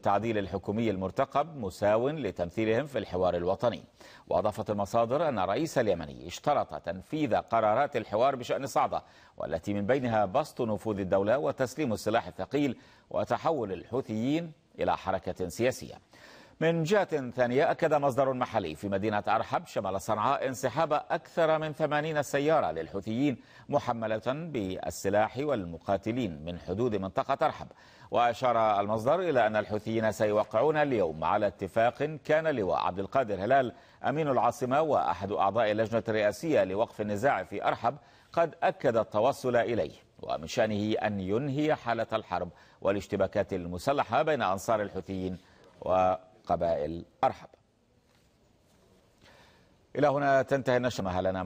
التعديل الحكومي المرتقب مساو لتمثيلهم في الحوار الوطني وأضافت المصادر أن الرئيس اليمني اشترط تنفيذ قرارات الحوار بشأن صعدة والتي من بينها بسط نفوذ الدولة وتسليم السلاح الثقيل وتحول الحوثيين إلى حركة سياسية من جهة ثانية أكد مصدر محلي في مدينة أرحب شمال صنعاء انسحاب أكثر من 80 سيارة للحوثيين محملة بالسلاح والمقاتلين من حدود منطقة أرحب وأشار المصدر إلى أن الحوثيين سيوقعون اليوم على اتفاق كان لواء عبد القادر هلال أمين العاصمة وأحد أعضاء اللجنة الرئاسية لوقف النزاع في أرحب قد أكد التوصل إليه ومن شأنه أن ينهي حالة الحرب والاشتباكات المسلحة بين أنصار الحوثيين و قبائل أرحب إلى هنا تنتهي النشرة لنا